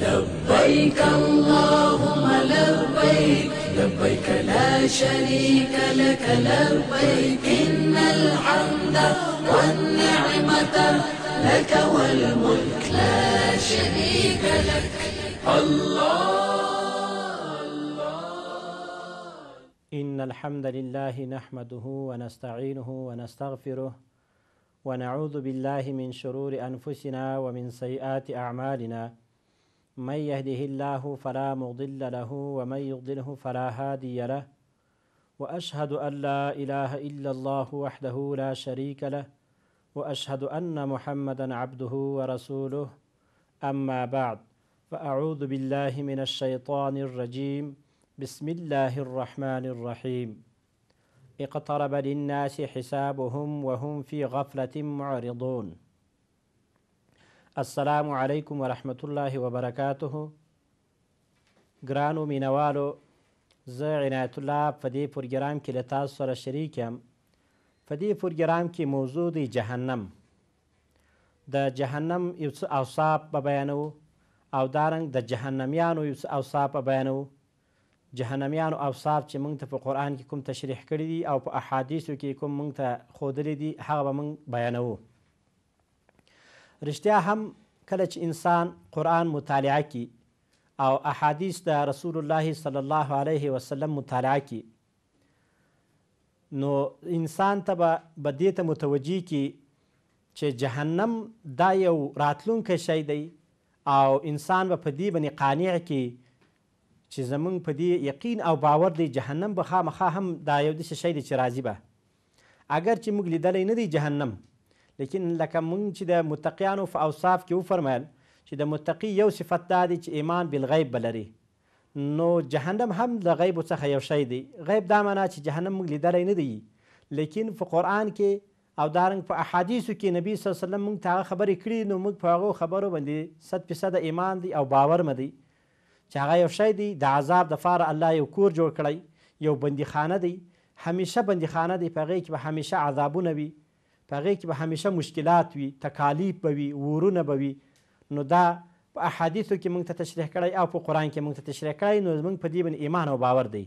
لبيك اللهم لبيك لبيك لا شريك لك لبيك إن الحمد والنعمة لك والملك لا شريك لك الله, إن الحمد لله نحمده ونستعينه ونستغفره ونعوذ بالله من شرور أنفسنا ومن سيئات أعمالنا من يهده الله فلا مضل له ومن يضله فلا هادي له واشهد ان لا اله الا الله وحده لا شريك له واشهد ان محمدا عبده ورسوله اما بعد فاعوذ بالله من الشيطان الرجيم بسم الله الرحمن الرحيم اقترب للناس حسابهم وهم في غفله معرضون السلام علیکم ورحمۃ اللہ وبرکاتہ ګرانو مینوالو زه عنایت الله په دې پروګرام کې له تاسو سره شریک یم په دې پروګرام کې موضوع دی جهنم د جهنم یو څه اوصاف به بیانو او دارنګ د جهنميانو یو څه اوصاف به بیانو جهنميانو اوصاف چې موږ ته په قران کې کوم تشریح کړی دي او په احادیثو کې کوم موږ ته خودلې دي هغه به موږ بیانوو رښتیا هم کله چې انسان قرآن مطالعه کی او احادیث د رسول الله صلی الله علیه وسلم مطالعه کی نو انسان ته به به دې ته متوجي کی چې جهنم دا یو راتلونکی شی دی او انسان به په دې باندې قانع کی چې زمونږ په دې یقین او باور دی جهنم به خامخا هم دا یو داسې شی دی چې راځي به اگر چې موږ لیدلی نه دی جهنم لیکن لکه مونږ چې د متقیانو په اوصاف کې وفرمیل چې د متقی یو صفت دا دی چې ایمان بالغیب بلري نو جهنم هم د غیب څخه یو شی دی غیب دا معنا چې جهنم موږ لیدلی نه دی لیکن په قرآن کې او دارنګ په احادیثو کې نبی صلی الله علیه وسلم موږ ته هغه خبرې کړي نو موږ په هغو خبرو باندې صد فیصده ایمان دی او باور مدی چې هغه یو شی دی د عذاب دپاره الله یو کور جوړ کړی یو بندیخانه دی همیشه بندیخانه دی په هغې کې به همیشه عذابونه وي په هغې کې به همیشه مشکلات وي تکالیف به وي ورونه به وي نو دا په احادیثو کې موږ ته تشریح کړی او په قرآن کې موږ ته تشریح کړی نو زموږ په دې باندې ایمان او باور دی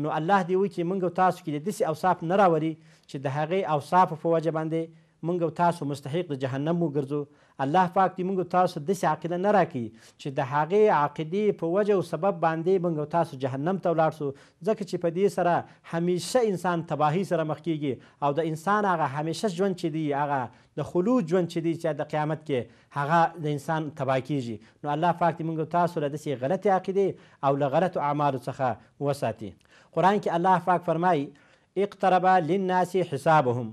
نو الله دې وکړي موږ تاسو کې د داسې اوصاف نه راولي چې د هغې اوصافو په وجه باندې موږ تاسو مستحق د جهنم وګرځو الله پاک دې موږ تاسو داسې عقیده نه راکړي چې د هغې عقیدې په وجه او سبب باندې موږ تاسو جهنم ته ولاړ سو ځکه چې په دې سره همیشه انسان تباهي سره مخ کیږي او د انسان هغه همیشه ژوند چې دی هغه د خلود ژوند چې دی چې د قیامت کې هغه د انسان تباه کیږي نو الله پاک دې موږ تاسو له داسې غلطې عقیدې او له غلطو اعمالو څخه وساتي قرآن کې الله پاک فرمایي اقترب للناس حسابهم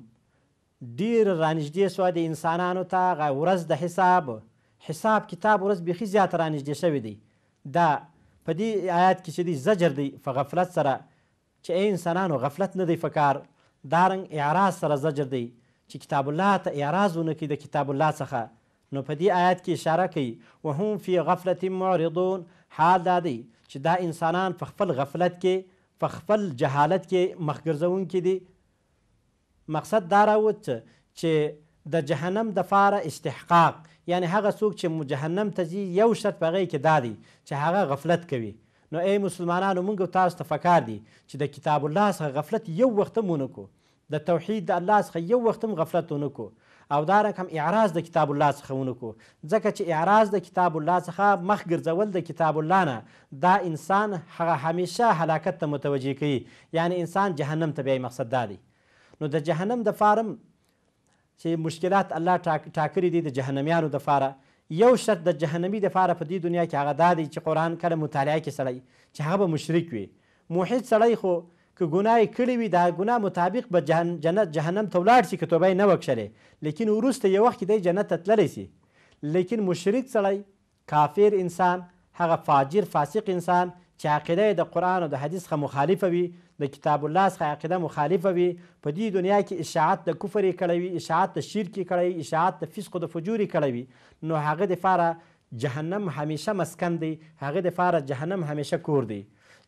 ډیر رانږدې سوه د انسانانو ته هغه ورځ د حساب حساب کتاب ورځ بیخي زیات رانږدې شوی دی دا په دې آیات کې چې دی زجر دی په غفلت سره چې ای انسانانو غفلت نه دی فکار دارنګ اعراض سره زجر دی چې کتاب الله ته اعراض ونه کړي د کتاب الله څخه نو په دې آیات کې اشاره کوي وهم فی غفلت معرضون حال دا دی چې دا انسانان په خپل غفلت کې په خپل جهالت کې مخ ګرځوونکي دي مقصد دا راوت چې د جهنم د فاره استحقاق یعنی هغه څوک چې جهنم ته ځي یو شرط په هغې کې دا دی چې هغه غفلت کوي نو ای مسلمانانو موږ تاسو ته فکار دي چې د کتاب الله څخه غفلت یو وخت هم ونه د توحید د الله څخه یو وخت هم غفلت ونه او دارنګ هم اعراض د کتاب الله څخه ونکو ځکه چې اعراض د کتاب الله څخه مخ ګرځول د کتاب الله نه دا انسان هغه همیشه هلاکت ته متوجه کوي یعنی انسان جهنم ته بیا مقصد دا دی نو د جهنم د فارم چې مشکلات الله ټاکري دي د جهنميانو د فاره یو شرط د جهنمی د فاره په دې دنیا کې هغه دا دی چې قرآن کله مطالعه کې سړی چې هغه به مشرک وي موحد سړی خو که ګناه کړی وي دا ګناه مطابق به جهن جنت جهنم ته ولاړ شي که توبه یې نه وکشلی لیکن وروسته یو وخت کې دی جنت ته تللی سي لیکن مشرک سړی کافر انسان هغه فاجر فاسق انسان چې عقیده د قرآن او د حدیث څخه مخالفه وي د کتاب الله څخه عقیده مخالفه وي په دې دنیا کې اشاعت د کفر یې کړی وي اشاعت د شرک یې کړی اشاعت د فسق او د فجور یې کړی وي نو هغه دپاره جهنم همیشه مسکن دی هغه دپاره جهنم همیشه کور دی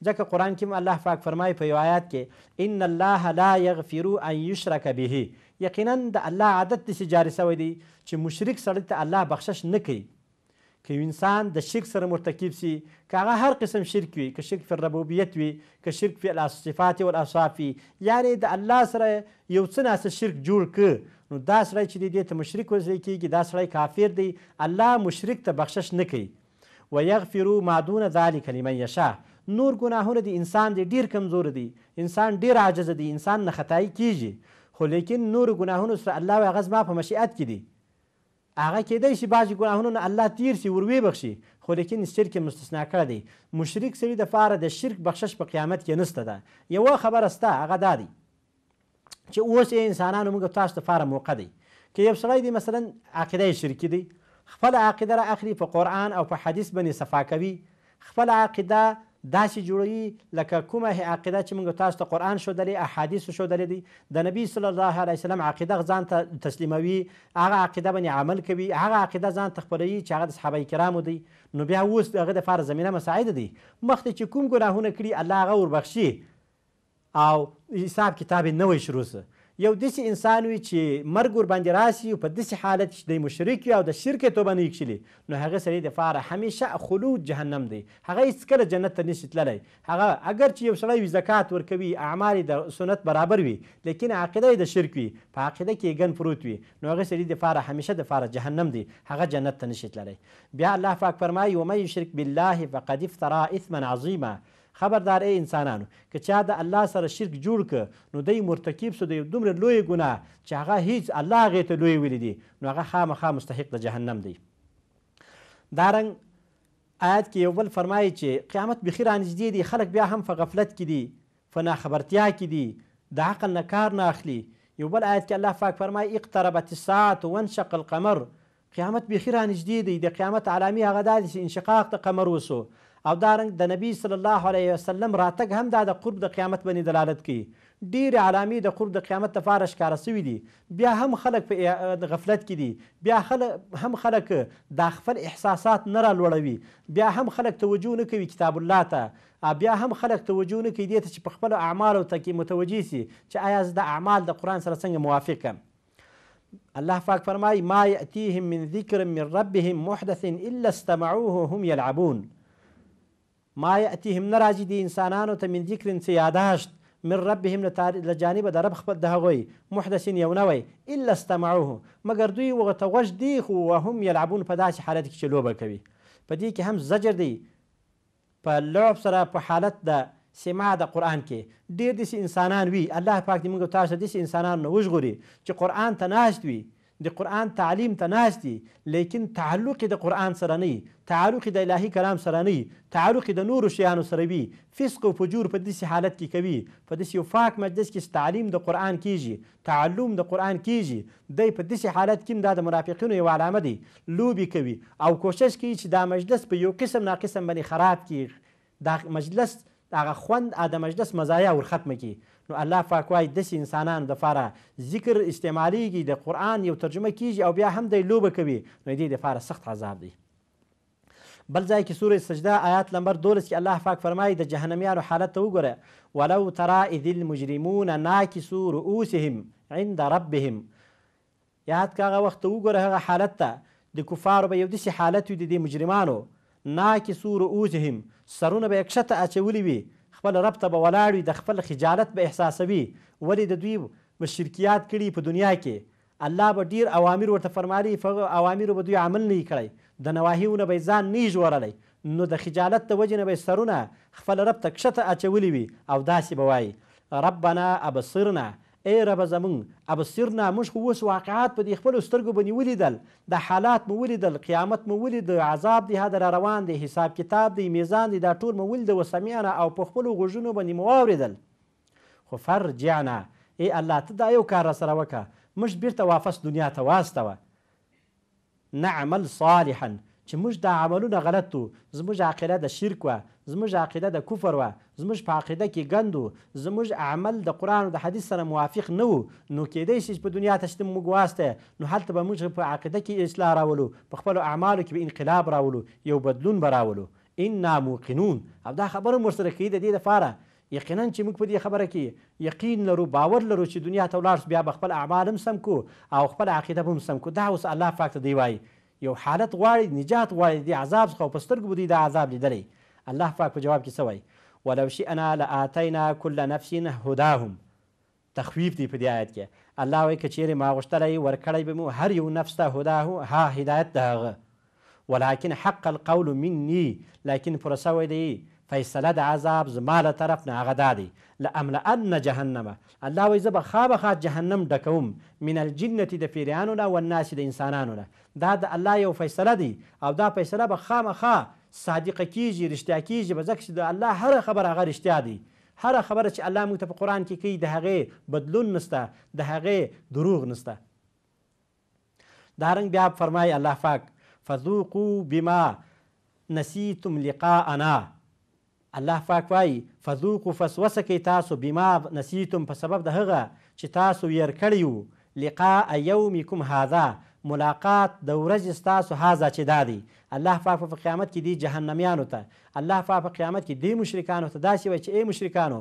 ځکه قرآن کې الله پاک فرمایي په یو آیات کې ان الله لا یغفرو ان یشرک به یقینا د الله عادت داسې جاري سوی دی چې مشرک سړی ته الله بخشش نه کوي که انسان د شرک سره مرتکب سي که هغه هر قسم شرک وي که شرک فی الربوبیت وي که شرک فی الصفات والاوصاف وي یعنې د الله سره یو څه ناڅه شرک جوړ که نو دا سړی چې دی دې ته مشرک وژلی کېږي دا سړی کافر دی الله مشرک ته بخشش نه کوي ویغفرو ما دون ذلک لمن یشا نور ګناهونه د انسان دی ډیر کمزور دی انسان ډیر عاجز دی انسان نه خطایي کیږي خو لیکن نور ګناهونه سره الله هغه زما په مشیت کې دی هغه کېدای شي بعضې ګناهونه نه الله تیر شي ور وبخشي خو لیکن شرک مستثنا کړی دی مشرک سړي دپاره د شرک بخشش په قیامت کې نسته ده یوه خبره سته هغه دا دی چې اوس یې انسانانو موږ تاسو دپاره موقع دی که یو سړی دی مثلا عقیده شرکي دی خپله عقیده را اخلي په قرآن او په حدیث باندې صفا کوي خپله عقیده داسې جوړوي لکه کومه عقیده چې موږ تاسو ته قرآن ښودلی احادیث ښودلی دی د نبی صلی الله علیه وسلم عقیده ځان ته تسلیموي هغه عقیده باندې عمل کوي هغه عقیده ځان ته خپلوي چې هغه د صحابه کرامو دی نو بیا اوس د هغه دپاره زمینه مساعد دی مخکې چې کوم ګناهونه کړي الله هغه وربخشي او حساب کتاب یې نوی شروع سه یو داسې انسان وي چې مرګ ورباندې راسي او په داسې حالت چې دی مشرک وي او د شرک یې توبه نه کښلي نو هغه سړي دپاره همیشه خلود جهنم دی هغه هیڅکله جنت ته نشي تللی هغه اگر چې یو سړی وي زکات ورکوي اعمال یې د سنت برابر وي لیکن عقیده یې د شرک وي په عقیده کې یې ګن پروت وي نو هغه سړي دپاره همیشه دپاره جهنم دی هغه جنت ته نشي تللی بیا الله پاک فرمایي ومن یشرک بالله فقد افترا اثما عظیما خبردار ای انسانانو که چا د الله سره شرک جوړ که نو دی مرتکب سو د یو دومره لوی ګناه چې هغه هیڅ الله هغې ته لوی ویلی دی نو هغه خامخا مستحق د جهنم دی دارنګ آیات کې یو بل فرمایي چې قیامت بیخي رانږدې دي خلک بیا هم په غفلت کې دي په ناخبرتیا کې دي د عقل نه کار نه اخلي یو بل آیت کې الله پاک فرمایي اقتربت الساعة وانشق القمر قیامت بیخي رانږدې دی د قیامت علامې هغه دا چې انشقاق د قمر وسو او دارنګ د نبی صلی الله علیه وسلم راتګ هم دا د قرب د قیامت باندې دلالت کوي ډېرې علامې د قرب د قیامت لپاره ښکاره سوي دي بیا هم خلک په غفلت کې دي بیا خلق هم خلک دا خپل احساسات نه رالوړوي بیا هم خلک توجه نه کوي کتاب الله ته بیا هم خلک توجه نه کوي دې ته چې په خپلو اعمالو ته کې متوجه سي چې آیا زه د اعمال د قرآن سره څنګه موافقم الله پاک فرمایي ما یأتیهم من ذکر من ربهم محدث الا استمعوه هم یلعبون ما یأتیهم نه راځي دي انسانانو ته من ذکر څه یاداشت من ربهم له جانبه د رب خپل د هغوی محدثین یو نوی الا استمعوه مګر دوی وغه ته غوږ دي خو وهم یلعبون په داسې حالت کې چې لوبه کوي په دې کې هم زجر دی په لعب سره په حالت د سماع د قرآن کې ډیر داسې انسانان وي الله پاک دې موږ تاسو داسې انسانان نه وژغوري چې قرآن ته ناشت وي د قرآن تعلیم ته ناست دي لیکن تعلق د قرآن سره نه تعلق د الهي کلام سره نه تعلق د نورو شیانو سره وي فسق او فجور په داسې حالت کې کوي په داسې یو پاک مجلس کې تعلیم د قرآن کیږي تعلم د قرآن کیږي دی په داسې حالت کې دا د منافقینو یو علامه دی لوبې کوي او کوشش کوي چې دا مجلس په یو قسم ناقسم باندې خراب کړي دا مجلس هغه خوند ادم اجدس مزایا ور ختم کی نو الله پاک وای د انسانانو لپاره ذکر استعمالیږي د قران یو ترجمه کیږي او بیا هم د لوبه کوي نو دې لپاره سخت عذاب دی بل ځای کې سوره سجده آیات نمبر 12 کې الله پاک فرمایي د جهنميانو حالت ته وګوره ولو ترى اذ المجرمون ناكسو رؤوسهم عند ربهم یاد کاغه وخت وګوره هغه حالت ته د کفارو به یو داسې حالت وي د دې مجرمانو ناکسو رؤوسهم سرونه به یې کښته اچولي وي خپل رب ته به ولاړ وي د خپل خجالت به احساسوي ولې د دوی به شرکیات کړي په دنیا کې الله به ډیر اوامر ورته فرمالي په اوامرو به دوی عمل نه کړی د نواهیونه به ځان نه ژغورلی نو د خجالت د وجې نه به سرونه خپل رب ته کښته اچولی وي او داسې به وایي ربنا ابصرنا ای رب زمونږ ابصرنا موږ خو اوس واقعات په دې خپلو سترګو به ولیدل دا حالات مو ولیدل قیامت مو ولید عذاب دی هدا را روان دی حساب کتاب دی میزان دی دا ټول مو ولید وسمیانه او په خپلو غوږونو باندې مو واوریدل خو فرجعنا ای الله ته دا یو کار را سره وکړه موږ بیرته واپس دنیا ته واستوه نعمل صالحا چې موږ دا عملونه غلط وو زموږ عقیده د شرک وه زموږ عقیده د کفر وه زموږ په عقیده کې ګند زموږ عمل د قرآن او د حدیث سره موافق نه وو نو کیدای شي چې په دنیا ته چې موږ واسطه نو هلته به موږ په عقیده کې اصلاح راولو په خپلو اعمالو کې به انقلاب راولو یو بدلون به راولو انا موقنون او دا خبره موږ سره کوي د دې دپاره یقینا چې موږ په دې خبره کې یقین لرو باور لرو چې دنیا ته ولاړ بیا به خپل اعمال هم سم کو او خپل عقیده به هم سم کو دا اوس الله پاک ته دی وایي یو حالت غواړي نجات غواړي د عذاب څخه او په سترګو به دوی د عذاب لیدلی الله پاک په جواب کې څه وایي ولو شئنا لآتینا کل نفس هداهم تخویف دی په دې آیت کې الله وایي که چیرې ما غوښتلی ورکړی به مو هر یو نفس ته هداه ها هدایت د هغه ولكن حق القول مني لكن پوره سوی دی فیصله د عذاب زما له طرف نه هغه دا دی لاملأن جهنمه الله وایي زه به خامخا جهنم ډکوم من الجنتې د پیریانو نه والناس د انسانانو نه دا د الله یو فیصله دی او دا فیصله به خامخا صادقه کیږي رښتیا کیږي به ځکه چې د الله هره خبره هغه رښتیا دی هره خبره چې الله موږ ته په قرآن کې کوي د هغې بدلون نسته د هغې دروغ نسته دارنګ بیا فرمایي الله پاک فذوقوا بما نسیتم لقاءنا الله پاک وایي فذوقو فسوسه کوي تاسو بما نسیتم په سبب د هغه چې تاسو ویر کړی وو لقاء یومکم هذا ملاقات د ورځې ستاسو هازا چې دا دی الله پاک په قیامت کې دی جهنميانو ته الله پاک په قیامت کې دی مشرکانو ته داسې وایي چې ای مشرکانو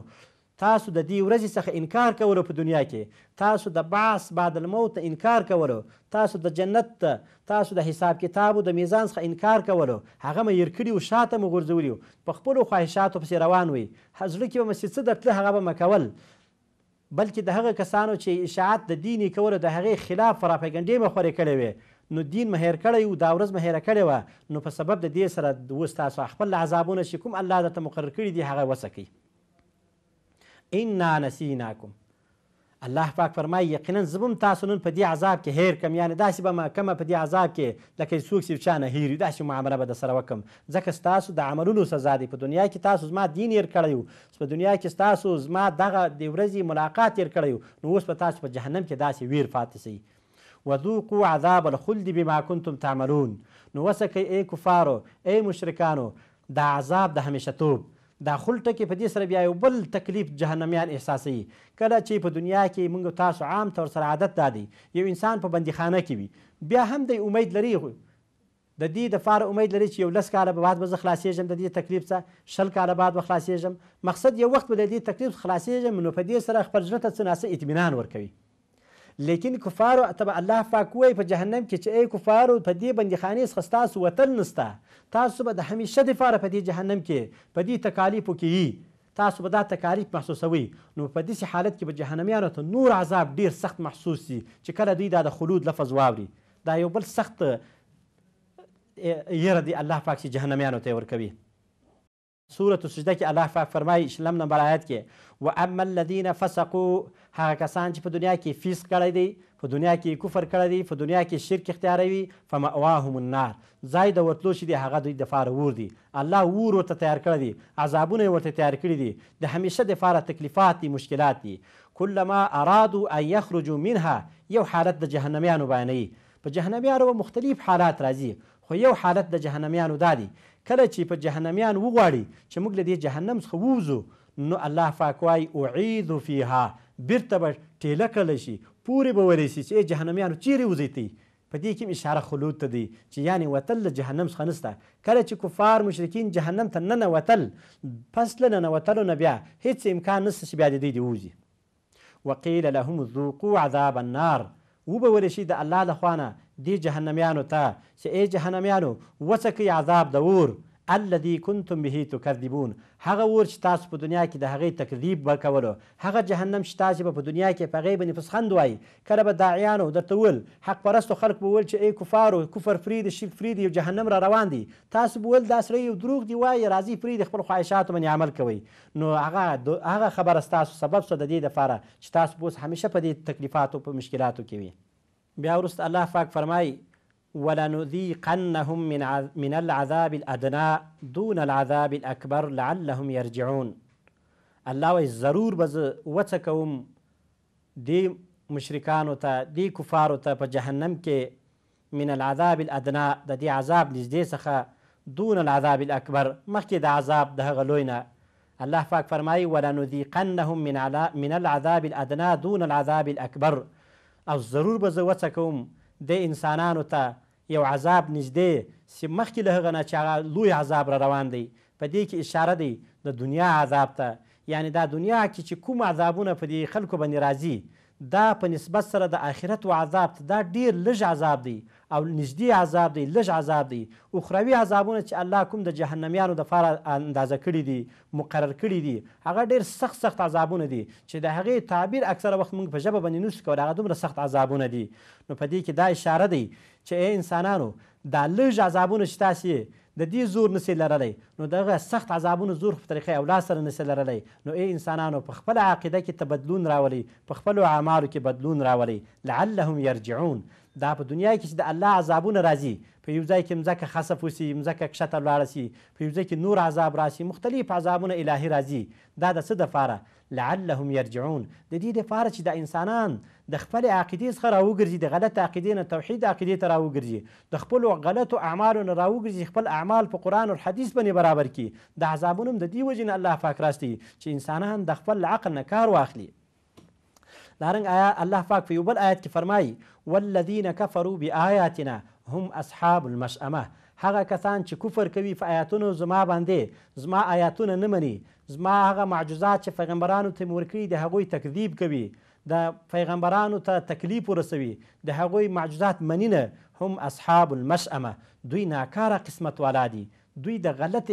تاسو د دې ورځې څخه انکار کولو په دنیا کې تاسو د بعث بعد الموت نه انکار کولو تاسو د جنت ته تاسو د حساب کتابو د میزان څخه انکار کولو هغه مې هېر کړي وو شاته مو غورځولي وو په خپلو خواهشاتو پسې روان وي زړه کې به مې څه درتله هغه به مې کول بلکې د هغه کسانو چې اشاعت د دینې کولو د هغې خلاف پراپیګنډې مې خورې کړې وې نو دین مهیر کړی و دا ورځ مهیره کړې وه نو په سبب د دې سره اوس تاسو خپل عذابونه چې کوم الله درته مقرر کړي دي هغه وڅکئ انا نسیناکم الله پاک فرمایي یقینا زبم تاسو نن په دې عذاب کې هیر کم یعنی داسې به ما کمه په دې عذاب کې لکه څوک چې چانه هیر داسې معامله به در سره وکم ځکه ستاسو د عملونو سزا دی په دنیا کې تاسو زما دین هیر کړی اوس په دنیا کې ستاسو زما دغه د ورځې ملاقات هیر کړی نو اوس په تاسو په جهنم کې داسې ویر پاتې سئ وذوقوا عذاب الخلد بما كنتم تعملون نو وسکئ ای کفارو ای مشرکانو دا عذاب د همیشتوب داخل ټکي په دې سره بیا یو بل تکلیف جهنمیان احساسوي کله چې په دنیا کې موږ تاسو عام طور سره عادت دا دی یو انسان په بندیخانه کې وي بیا هم دی امید لري د دې د فار امید لري چې یو لس کاله بعد به زه خلاصېږم د دې تکلیف څخه شل کاله بعد به خلاصېږم مقصد یو وخت به د دې تکلیف خلاصېږم نو په دې سره خپل زړه ته څه اطمینان ورکوي لیکن کفارو تبع الله پاک وای په جهنم کې چې ای کفارو په دې بندخانه څخه تاسو وطن نسته تاسو به د همیشه لپاره په دې جهنم کې په دې تکالیفو کې تاسو به دا تکالیف محسوسوي نو په داسې حالت کې به جهنمیانو ته نور عذاب ډیر سخت محسوس سي چې کله دوی دا د خلود لفظ واوري دا یو بل سخت یره دی الله پاک چې جهنمیانو ته ورکوي سورة سجده کې الله پاک فرمایي شلم نمبر آیت کې و اما الذین فسقوا هغه کسان چې په دنیا کې فیس کړی دی په دنیا کې کفر کړی دی په دنیا کې شرک اختیاروي فمأواهم النار ځای د ورتلو چې دی هغه دوی دپاره ور دی الله ور ورته تیار کړی دی عذابونه یې ورته تیار کړي دي د همیشه دپاره تکلیفات دي مشکلات دي کلما ارادوا ان یخرجوا منها یو حالت د جهنمیانو بیانوي په جهنمیانو مختلف حالات راځي خو یو حالت د جهنميانو دا دی کله چې په جهنميان وغواړي چې موږ له دې جهنم څخه ووځو نو الله پاک وایي اعیدو فیها بیرته به ټېله کړلی شي پورې به ویلی شي چې جهنمیانو چیرې وځئ په دې کې اشاره خلود ته دی چې یعنی وتل له جهنم څخه نسته کله چې کفار مشرکین جهنم ته ننوتل پس له ننوتلو نه بیا هیڅ امکان نسته چې بیا د دوی د ووځي وقیل لهم ذوقوا عذاب النار وبویل شي د الله له خوا نه دی جهنمیانو ته چې ای جهنمیانو وڅکئ عذاب د اور الذي كنتم به تكذبون هغه ور چې تاسو په دنیا کې د هغې تکذیب به کولو هغه جهنم چې تاسې به په دنیا کې په هغې باندې پسخند وایي کله به داعیانو درته وویل حق پرستو خلک به وویل چې ای کفارو کفر فری دی شرک فری دی یو جهنم را روان دی تاسو به ویل دا سړی یو دروغ دی وایي راځي فری دی خپل خواهشاتو باندې عمل کوئ نو هغه هغه خبره ستاسو سبب سو د دې دپاره چې تاسو به اوس همیشه په دې تکلیفاتو په مشکلاتو کې وي بیا وروسته الله پاک فرمایي ولنذيقنهم من من العذاب الادنى دون العذاب الاكبر لعلهم يرجعون الله وي ضرور بز وتكوم دي مشركان وتا دي كفار وتا ته كي من العذاب الادنى ده دي عذاب نږدې سخا دون العذاب الاكبر ما كي ده عذاب ده غلوينا لوی نه الله پاک فرمایي ولنذيقنهم من علا... من العذاب الادنى دون العذاب الاكبر او ضرور به زه وڅه کوم دې انسانانو ته یو عذاب نږدې چې مخکې له هغه نه چې هغه لوی عذاب را روان دی په دې کې اشاره دی د دنیا عذاب ته یعنی دا دنیا کې چې کوم عذابونه په دې خلکو باندې راځي دا په نسبت سره د آخرت و عذاب ته دا ډیر لږ عذاب دی او نږدې عذاب دی لږ عذاب دی اخروي عذابونه چې الله کوم د جهنمیانو دپاره اندازه کړي دي مقرر کړي دي هغه ډیر سخت سخت عذابونه دي چې د هغې تعبیر اکثره وخت موږ په ژبه باندې نشو کولی هغه دومره سخت عذابونه دي نو په دې کې دا اشاره دی چې ای انسانانو دا لږ عذابونه چې تاسې د دې زور نسی لرلی نو دغه سخت عذابونو زور په طریقه او لاس سره نسی لرلی نو ای انسانانو په خپله عقیده کې تبدلون راولئ په خپلو اعمالو کې بدلون راولئ لعلهم یرجعون دا په دنیا کې چې د الله عذابونه راځي په یو ځای کې مځکه خسف وسي مځکه کښته لاړه سي په یو ځای کې نور عذاب راسي مختلف عذابونه الهي راځي دا د څه دپاره لعلهم یرجعون د دې دپاره چې د انسانان د خپلې عقیدې څخه راوګرځي د غلط عقیدې نه توحید عقیدې ته راوګرځي د خپلو غلطو اعمالو نه راوګرځي خپل اعمال په قرآن او حدیث باندې برابر کړي د عذابونه هم د دې وجې نه الله پاک راستي چې انسانان د خپل عقل نه کار واخلي دارنګ الله پاک په یو بل آیت کې فرمایي والذین کفروا بآیاتنا هم اصحاب المشأمه هغه کسان چې کفر کوي په آیاتونو زما باندې زما آیاتونه نه مني زما هغه معجزات چې پیغمبرانو ته مې ورکړي د هغوی تکذیب کوي د پیغمبرانو ته تکلیف ورسوي د هغوی معجزات منی نه هم اصحاب المشأمه دوی ناکاره قسمت والا دي دوی د غلط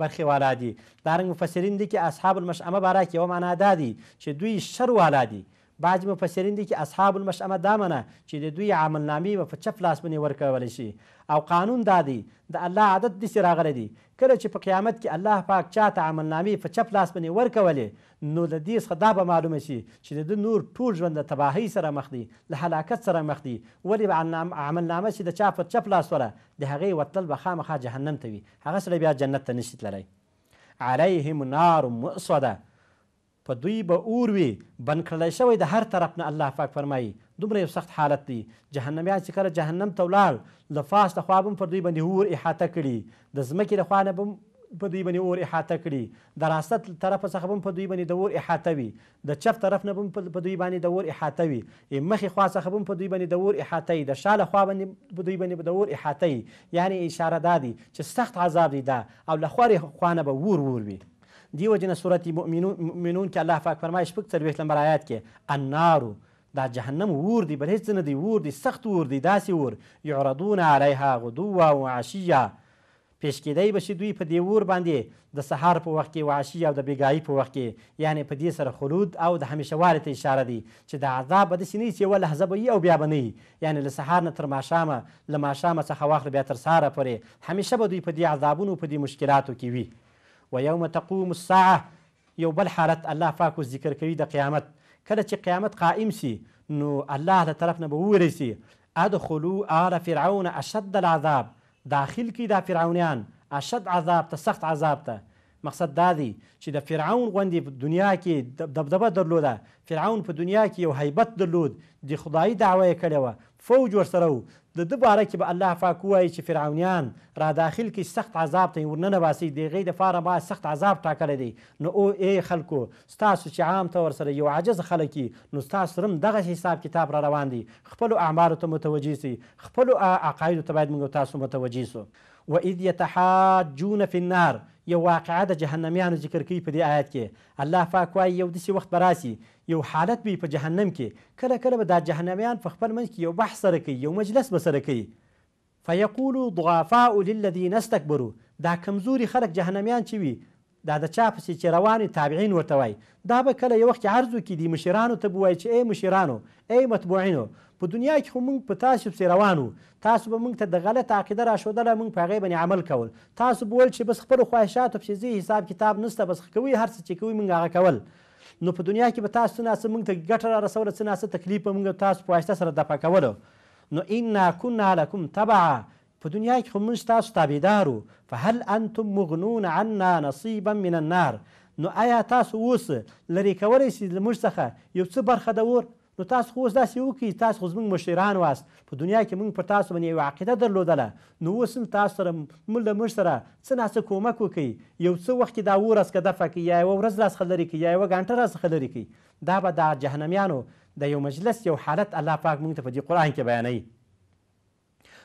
برخې والا دي دارنګ مفسرین دي کې اصحاب المشعمه باره کې یوه معنا دا دي چې دوی شر والا دي بعض مفسرین دي کې اصحاب المشأمه دا منه چې د دوی عمل نامې به په چپ لاس باندې ورکولی شي او قانون دا دی د الله عادت داسې راغلی دی کله چې په قیامت کې الله پاک چا ته عمل نامې په چپ لاس باندې ورکولې نو له دې څخه دا به معلومه شي چې د نور ټول ژوند د تباهۍ سره مخ دی له هلاکت سره مخ دی ولې به عملنامه چې د چا په چپ لاس وره د هغې وتل به خامخا جهنم ته وي هغه سړی بیا جنت ته نشي تللی علیهم نار مؤصده په دوی به اور وي بند کړلی شوی د هر طرف نه الله پاک فرمایي دومره یو سخت حالت دی جهنمیان چې کله جهنم ته ولاړ له فاس له خوا به هم پر دوی باندې اور احاطه کړي د ځمکې له خوا نه به په دوی باندې اور احاطه کړي د راسته طرفه څخه به هم په دوی باندې د اور احاطه وي د چپ طرف نه به هم په دوی باندې د اور احاطه وي مخې خوا څخه به هم په دوی باندې د اور احاطه وي د شا له خوا باندې په دوی باندې د اور احاطه وي یعنې اشاره دا دی چې سخت عذاب دی دا او له خورې خوا نه به ور ور وي دی وجه نه صورت مؤمنون کې الله پاک فرمایي شپږ څلوېښت نمبر آیات کې النارو دا جهنم ور دی بل هیڅ نه دی ور دی سخت ور دی داسې ور یعرضون علیها غدوا وعشیا پیش کېدی به شي دوی په دې ور باندې د سهار په وخت کې وعشی او د بیګایي په وخت کې یعنی په دې سره خلود او د همیشهوالي ته اشاره دی چې د عذاب به داسې نه وي چې یوه لحظه به او بیا به نه یعنی له سهار نه تر ماښامه له ماښامه څخه واخله بیا تر سهاره پورې همیشه به دوی په دې عذابونو په دې مشکلاتو کې وي و یوم تقوم الساعه یو بل حالت الله پاکو ذکر کوي د قیامت کله چې قیامت قائم سي نو الله له طرف نه به وورسي ادخلوا آل فرعون اشد العذاب داخل کی دا فرعونیان اشد عذاب ته سخت عذاب ته مقصد دا چې د فرعون په دنیا کې دبدبه درلوده فرعون په دنیا کې یو هیبت درلود د خدای دعوه یې کړې وه فوج ورسره و د ده باره کې به الله پاک ووایي چې فرعونیان را داخل کی سخت عذاب ته یې ورننه باسي د هغې دپاره ما سخت عذاب ټاکلی دی نو او ای خلکو ستاسو چې عام ته ورسره یو عاجز خلک نو ستاسو سره هم دغسې حساب کتاب را روان دی خپلو اعمالو ته متوجه سي خپلو عقایدو ته باید موږ تاسو متوجه سو واذ یتحاجون فی النار یو واقعه د جهنمیانو ذکر کوي په دې آیت کې الله پاک وایي یو داسې وخت به راسي یو حالت به په جهنم کې کله کله به دا جهنمیان په خپل منځ کې یو بحث سره کوي یو مجلس به سره کوي فیقولو ضعفاء للذین استکبروا دا کمزوري خلک جهنمیان چې وي دا د چا پسې چې روانې تابعین ورته وایي دا به کله یو وخت کې عرض وکړي دي مشرانو ته به وایي چې ای مشرانو ای مطبوعینو په دنیا کې خو موږ په تاسو پسې روان تاسو به موږ ته د غلط عقیده راښودله موږ په هغې باندې عمل کول تاسو به ویل چې بس خپلو خواهشاتو پسې ځي حساب کتاب نسته بس کوي هر څه چې کوي موږ هغه کول نو په دنیا کې به تاسو څه ناڅه موږ ته ګټه رارسوله څه ناڅه تکلیف به موږ تاسو په واسطه سره دفع کولو نو انا کنا لکم تبعه په دنیا کې خو موږ تاسو تابعدارو فهل انتم مغنون عنا نصیبا من النار نو آیا تاسو اوس لرې کولی سئ له موږ څخه یو څه برخه د اور نو تاسو خو اوس داسې وکړئ تاسو خو زموږ مشران واست په دنیا کې موږ پر تاسو باندې یوه عقیده درلودله نو اوس هم تاسو سره موږ له موږ سره څه نه څه کومک وکړئ یو څه وخت کې دا اور راڅخه دفع کړي یا یوه ورځ راڅخه لرې کړي یا یوه ګانټه راڅخه لرې کړي دا به د جهنمیانو د یو مجلس یو حالت الله پاک موږ ته په دې قرآن کې بیانوي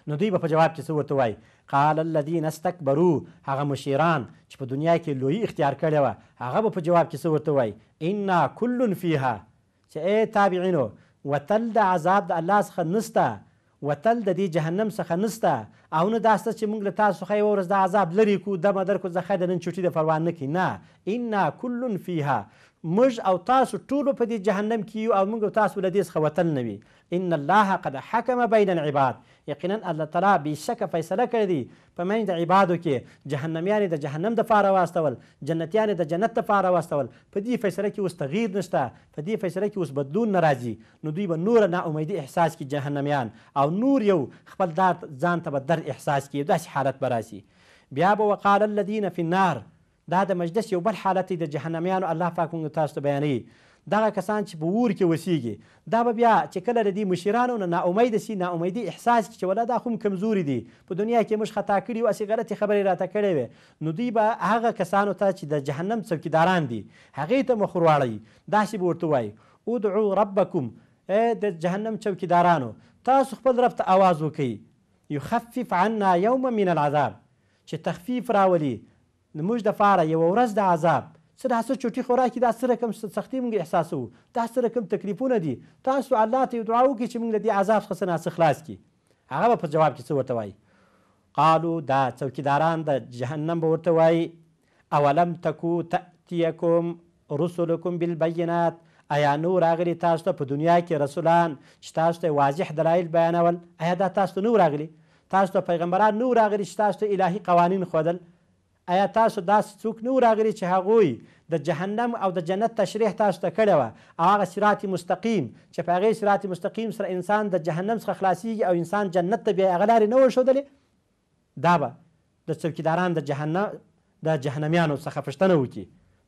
نو دوی به په جواب کې څه ورته وایي قال الذين استكبروا هغه مشیران چې په دنیا کې لوی اختیار کړې وه هغه به په جواب کې څه ورته وایي انا کل فیها چې ای تابعینو وتل د عذاب د الله څخه نسته وتل د دې جهنم څخه نسته او نه داسته چې موږ له تاسو څخه یوه ورځ د عذاب لرې کړو دمه درکړو ځخه د نن چوټي د پروا نه کوي نه انا کل فیها موږ او تاسو ټول په دې جهنم کې یو او موږ او تاسو له دې څخه وتل نه ان الله قد حکم بین العباد یقینا الله تعالی بېشکه فیصله کړې دي په منځ د عبادو کې جهنمیانې د جهنم دپاره واستول جنتیانې د جنت دپاره واستول په دې فیصله کې اوس تغییر نشته په دې فیصله کې اوس بدلون نه راځي نو دوی به نوره ناامیدي احساس کړي جهنمیان او نور یو خپل دا ځان ته به در احساس کړي داسې حالت به راسي بیا به وقال الذین فی النار دا د مجلس یو بل حالت دی د جهنمیانو الله پاک موږ تاسو ته بیانوي دغه کسان چې په اور کې وسیږي دا به بیا چې کله د دې مشرانو نه ناامیده سي ناامیدي احساس چې ولا دا خو کمزوري دي په دنیا کې موږ خطا کړي او اسی غلطي خبرې راته کړې وي نو دوی به هغه کسانو ته چې د جهنم څوکیداران دي هغې ته مخ ورواړوي داسې به ورته وایي ادعو ربکم د جهنم چوکیدارانو تاسو خپل رب ته آواز وکئ یخفف عنا یوما من العذاب چې تخفیف راولي موږ دپاره یوه ورځ د عذاب څه داسې چوټي خوراک کې داسې رقم سختي موږ احساسوو داسې رقم تکلیفونه دي تاسو الله ته یو دعا وکړئ چې موږ له دې عذاب څخه ناڅه خلاص کړي هغه به په جواب کې څه ورته وایي قالو دا څوکیداران د جهنم به ورته وایي اولم تکو تأتیکم رسلکم بالبینات ایا نو راغلی تاسو ته په دنیا کې رسولان چې تاسو ته واضح دلایل بیانول ایا دا تاسو ته نو راغلی تاسو ته پیغمبران نو راغلی چې تاسو ته الهي قوانین ښودل آیا تاسو داسې څوک نه راغلي چې هغوی د جهنم او د جنت تشریح تاسو ته کړې وه او هغه صراط مستقیم چې په هغې صراط مستقیم سره انسان د جهنم څخه خلاصیږي او انسان جنت ته بیا هغه لارې نه وښودلې دا به د څوکیداران د جهنم د جهنمیانو څخه پوښتنه وکړي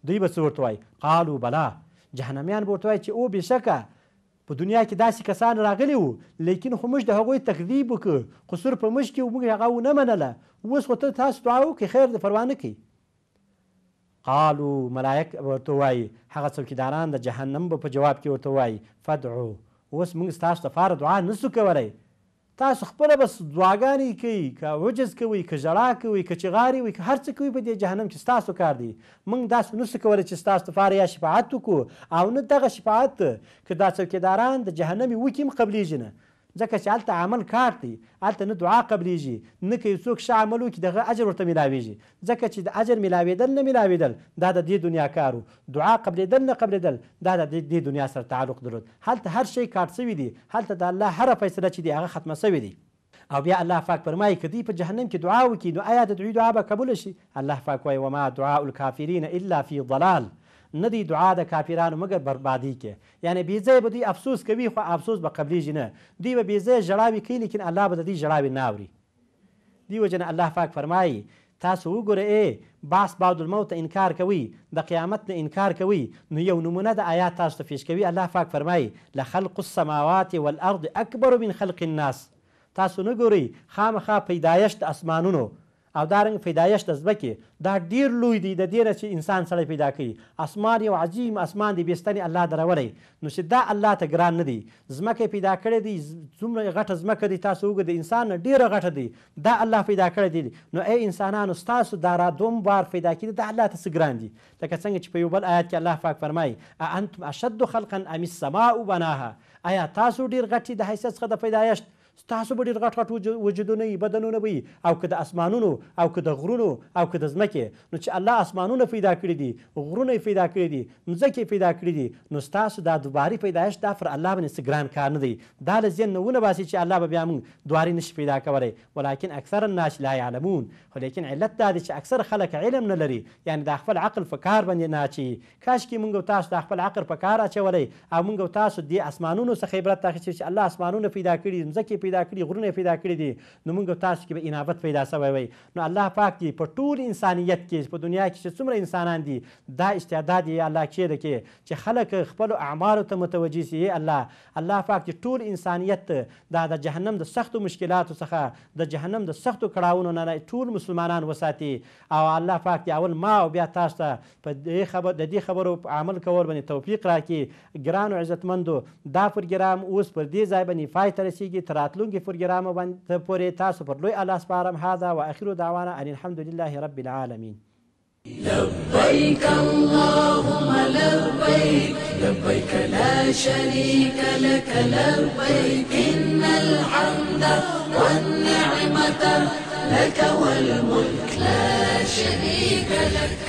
دوی به څه ورته وایي قالو بلا جهنمیان به ورته وایي چې او بېشکه په دنیا کې داسې کسان راغلي وو لیکن خو موږ د هغوی تکذیب وکړ قصور په موږ کې موږ هغه ونه منله اوس خو ته تاسو دعا وکړئ خیر د پروا نه کوي قالو ملایک ورته وایي هغه څوکیداران د جهنم به په جواب کې ورته وایي فدعو اوس موږ ستاسو دپاره دعا نسو کولی تاسو خپل بس دعاګانې کوي که وجز کوي که ژړا کوي که چغاري وي که هر څه کوي په دې جهنم کې ستاسو کار دی موږ داسې نسو کولی چې ستاسو دپاره یا شفاعت وکړو او نه دغه شفاعت که دا څوکیداران د جهنمې وکیم قبلیږي نه ځکه چې هلته عمل کار دی هلته نه دعا قبلیږي نه که یو څوک ښه عمل وکړي دغه اجر ورته میلاویږي ځکه چې د اجر میلاوېدل نه میلاوېدل دا د دې دنیا کار و دعا قبلېدل نه قبلېدل دا د دې دنیا سره تعلق درلود هلته هر شی کاټ سوي دی هلته د الله هره فیصله چې دی هغه ختمه سوې دی او بیا الله پاک فرمایي که دوی په جهنم کې دعا وکړي نو آیا د دوی دعا به قبوله شي الله پاک وایي وما دعاء الکافرین الا فی ضلال ندی دعا د کافیرانو مگر بربادی کې یعنی بیزه به دی افسوس کوي خو افسوس به قبلی جنه دی به بیزه جړاوی کوي لیکن الله به دی جړاوی ناوري دی وجنه الله پاک فرمایي تاسو وګوره ای باس بعد الموت انکار کوي د قیامت نه انکار کوي نو یو نمونه د آیات تاسو ته پیش کوي الله پاک فرمایي لخلق السماوات والارض اکبر من خلق الناس تاسو نه خامخا پیدایشت اسمانونو او دارنګ پیدایش د ځمکې دا ډیر لوی دی د دې نه چې انسان سړی پیدا کوي اسمان یو عظیم اسمان دی بیستنې الله درولی نو چې دا الله ته ګران نه دی ځمکه پیدا کړې دی څومره غټه ځمکه دی تاسو وګورئ د انسان نه ډیره غټه دی دا الله پیدا کړی دی نو ای انسانانو ستاسو دا را دوم بار پیدا کړي دا الله ته څه ګران دي لکه څنګه چې په یو بل آیات کې الله پاک فرمایي انتم اشد خلقا ام السماء بناها آیا تاسو ډیر غټي د حیثیت څخه د پیدایشت ستاسو به ډېر غټ غټ وجودونه وي بدنونه وي او که د اسمانونو او که د غرونو او که د ځمکې نو چې الله اسمانونه پیدا کړي دي غرونه یې پیدا کړي دي مځکې پیدا کړي دي نو ستاسو دا دوباري پیدایش دا پر الله باندې څه ګران کار نه دی دا له ذهن نه ونباسي چې الله به بیا موږ دواري نشي پیدا کولی ولکن اکثر الناس لا یعلمون خو لیکن علت دا دی چې اکثر خلک علم نه لري یعنی د خپل عقل په کار باندې نه اچي کاشکې موږ تاسو د خپل عقل په کار اچولی او موږ تاسو دې اسمانونو څخه عبرت اخیستي چې الله اسمانونه پیدا کړي مځکې پیدا کړي غرونه پیدا کړي دي نو موږ تاسو کې به انابت پیدا سوی وي نو الله پاک دی په ټول انسانیت کې په دنیا کې چې څومره انسانان دي دا استعداد یې الله کې ده کې چې خلک خپل اعمالو ته متوجه سي الله الله پاک چې ټول انسانیت دا د جهنم د سختو مشکلاتو څخه د جهنم د سختو کړاوونو نه ټول مسلمانان وساتي او الله پاک دی اول ما او بیا تاسو ته په دې خبر د دې خبرو په عمل کول باندې توفیق راکړي ګرانو عزتمندو دا پروګرام اوس پر دې ځای باندې پای ته رسیږي تر راتلونکي پروګرام باندې پورې تاسو پر لوی الله سپارم هذا واخر دعوانا ان الحمد لله رب العالمين لبيك اللهم لبيك لبيك لا شريك لك لبيك إن الحمد والنعمة لك والملك لا شريك لك